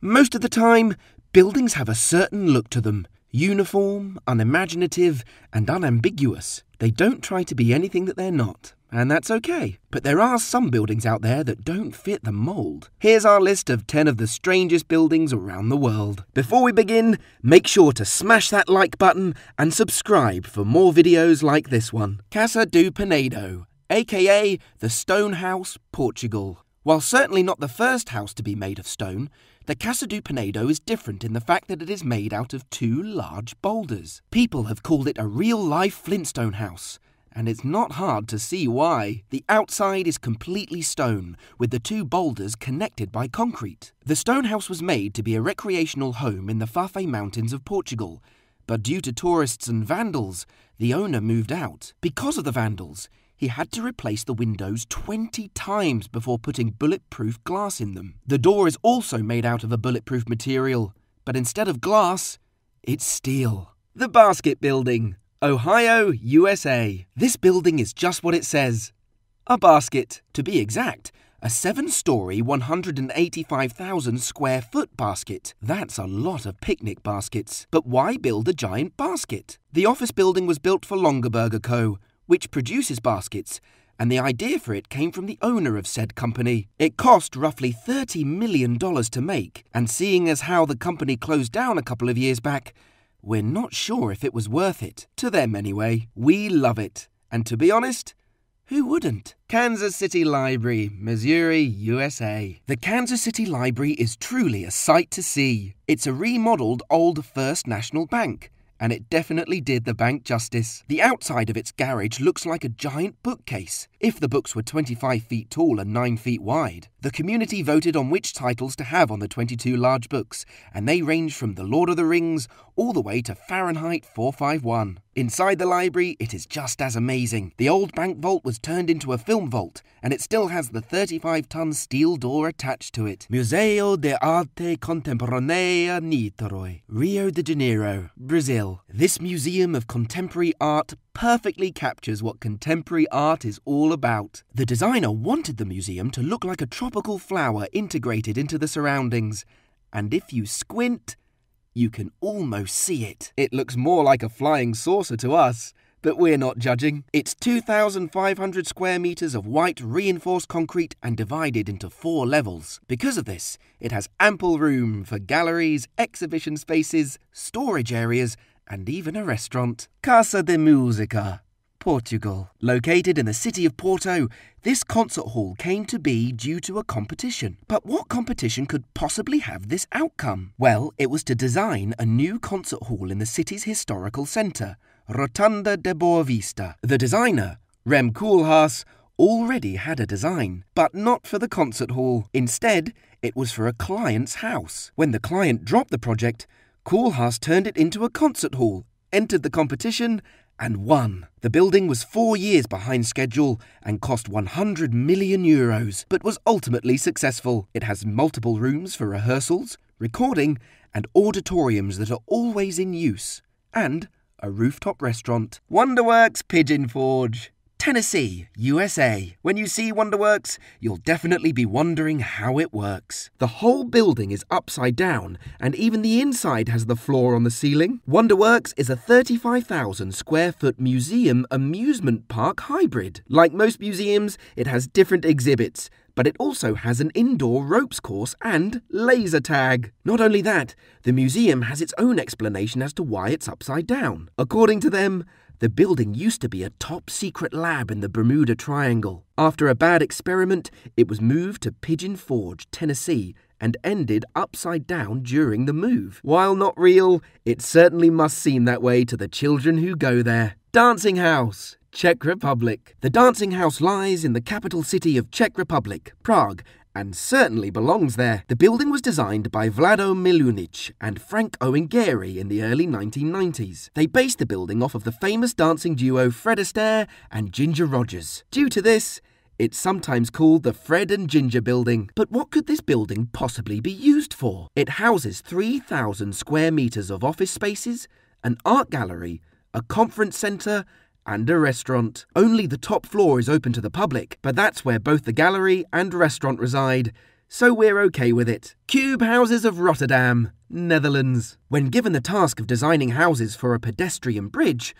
Most of the time, buildings have a certain look to them uniform, unimaginative, and unambiguous. They don't try to be anything that they're not, and that's okay. But there are some buildings out there that don't fit the mould. Here's our list of 10 of the strangest buildings around the world. Before we begin, make sure to smash that like button and subscribe for more videos like this one. Casa do Pinedo, aka the Stone House, Portugal. While certainly not the first house to be made of stone, the Casa do Pinedo is different in the fact that it is made out of two large boulders. People have called it a real life Flintstone house, and it's not hard to see why. The outside is completely stone, with the two boulders connected by concrete. The stone house was made to be a recreational home in the Fafe Mountains of Portugal, but due to tourists and vandals, the owner moved out. Because of the vandals, he had to replace the windows 20 times before putting bulletproof glass in them. The door is also made out of a bulletproof material, but instead of glass, it's steel. The Basket Building, Ohio, USA. This building is just what it says a basket, to be exact. A seven story, 185,000 square foot basket. That's a lot of picnic baskets. But why build a giant basket? The office building was built for Longaberger Co., which produces baskets, and the idea for it came from the owner of said company. It cost roughly $30 million to make, and seeing as how the company closed down a couple of years back, we're not sure if it was worth it. To them, anyway, we love it. And to be honest, who wouldn't? Kansas City Library, Missouri, USA. The Kansas City Library is truly a sight to see. It's a remodeled old First National Bank, and it definitely did the bank justice. The outside of its garage looks like a giant bookcase, if the books were 25 feet tall and 9 feet wide. The community voted on which titles to have on the 22 large books, and they range from The Lord of the Rings all the way to Fahrenheit 451. Inside the library, it is just as amazing. The old bank vault was turned into a film vault, and it still has the 35 ton steel door attached to it. Museo de Arte Contemporanea Niterói, Rio de Janeiro, Brazil. This museum of contemporary art perfectly captures what contemporary art is all about. The designer wanted the museum to look like a tropical flower integrated into the surroundings, and if you squint, you can almost see it. It looks more like a flying saucer to us, but we're not judging. It's 2,500 square metres of white reinforced concrete and divided into four levels. Because of this, it has ample room for galleries, exhibition spaces, storage areas, and even a restaurant. Casa de Musica, Portugal. Located in the city of Porto, this concert hall came to be due to a competition. But what competition could possibly have this outcome? Well, it was to design a new concert hall in the city's historical centre, Rotunda de Boa Vista. The designer, Rem Koolhaas, already had a design, but not for the concert hall. Instead, it was for a client's house. When the client dropped the project, Kohlhaas turned it into a concert hall, entered the competition, and won. The building was four years behind schedule and cost 100 million euros, but was ultimately successful. It has multiple rooms for rehearsals, recording, and auditoriums that are always in use, and a rooftop restaurant. Wonderworks Pigeon Forge. Tennessee, USA. When you see Wonderworks, you'll definitely be wondering how it works. The whole building is upside down, and even the inside has the floor on the ceiling. Wonderworks is a 35,000 square foot museum amusement park hybrid. Like most museums, it has different exhibits, but it also has an indoor ropes course and laser tag. Not only that, the museum has its own explanation as to why it's upside down. According to them, the building used to be a top secret lab in the Bermuda Triangle. After a bad experiment, it was moved to Pigeon Forge, Tennessee, and ended upside down during the move. While not real, it certainly must seem that way to the children who go there. Dancing House, Czech Republic. The Dancing House lies in the capital city of Czech Republic, Prague, and certainly belongs there. The building was designed by Vlado Milunic and Frank Owen Geary in the early 1990s. They based the building off of the famous dancing duo Fred Astaire and Ginger Rogers. Due to this, it's sometimes called the Fred and Ginger Building. But what could this building possibly be used for? It houses 3,000 square metres of office spaces, an art gallery, a conference centre, and a restaurant. Only the top floor is open to the public, but that's where both the gallery and restaurant reside, so we're okay with it. Cube Houses of Rotterdam, Netherlands. When given the task of designing houses for a pedestrian bridge,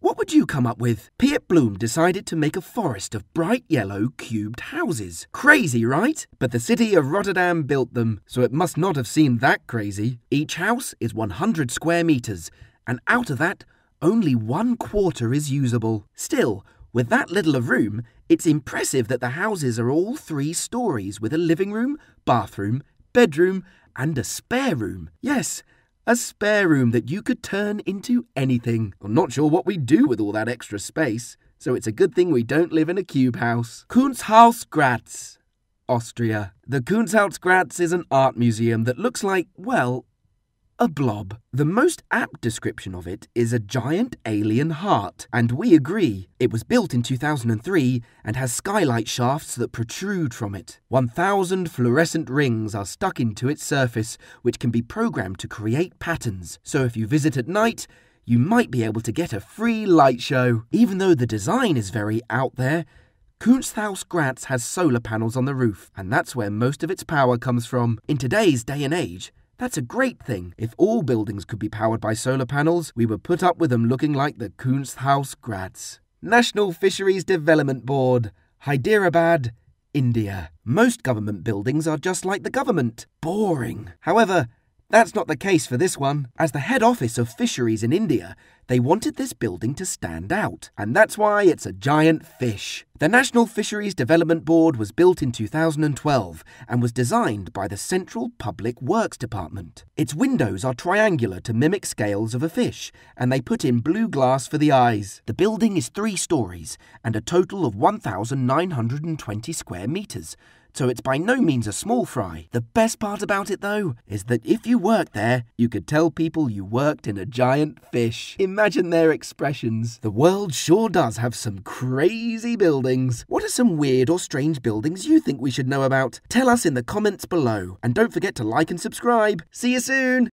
what would you come up with? Piet Bloom decided to make a forest of bright yellow cubed houses. Crazy, right? But the city of Rotterdam built them, so it must not have seemed that crazy. Each house is 100 square meters, and out of that, only one quarter is usable. Still, with that little of room, it's impressive that the houses are all three stories with a living room, bathroom, bedroom, and a spare room. Yes, a spare room that you could turn into anything. I'm not sure what we would do with all that extra space, so it's a good thing we don't live in a cube house. Kunsthaus Graz, Austria. The Kunsthaus Graz is an art museum that looks like, well, a blob. The most apt description of it is a giant alien heart, and we agree. It was built in 2003 and has skylight shafts that protrude from it. 1,000 fluorescent rings are stuck into its surface, which can be programmed to create patterns. So if you visit at night, you might be able to get a free light show. Even though the design is very out there, Kunsthaus Graz has solar panels on the roof, and that's where most of its power comes from. In today's day and age, that's a great thing. If all buildings could be powered by solar panels, we would put up with them looking like the Kunsthaus Graz. National Fisheries Development Board, Hyderabad, India. Most government buildings are just like the government boring. However, that's not the case for this one. As the head office of fisheries in India, they wanted this building to stand out, and that's why it's a giant fish. The National Fisheries Development Board was built in 2012 and was designed by the Central Public Works Department. Its windows are triangular to mimic scales of a fish, and they put in blue glass for the eyes. The building is three stories and a total of 1,920 square metres, so it's by no means a small fry. The best part about it, though, is that if you worked there, you could tell people you worked in a giant fish. Imagine their expressions. The world sure does have some crazy buildings. What are some weird or strange buildings you think we should know about? Tell us in the comments below, and don't forget to like and subscribe. See you soon!